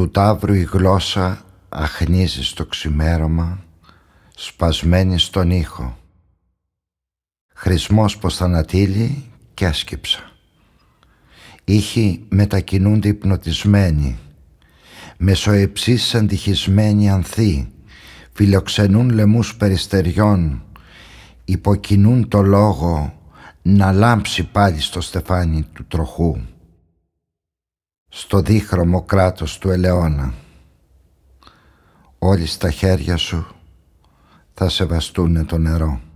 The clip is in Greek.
Του τάβρου η γλώσσα αχνίζει στο ξημέρωμα, σπασμένη στον ήχο. Χρησμός πως ανατείλει και άσκυψα. Ήχοι μετακινούνται υπνοτισμένοι, μεσοεψίς αντυχισμένοι ανθοί, φιλοξενούν λεμούς περιστεριών, υποκινούν το λόγο να λάμψει πάλι στο στεφάνι του τροχού στο δίχρωμο κράτος του ελαιώνα. Όλοι στα χέρια σου θα σεβαστούν το νερό.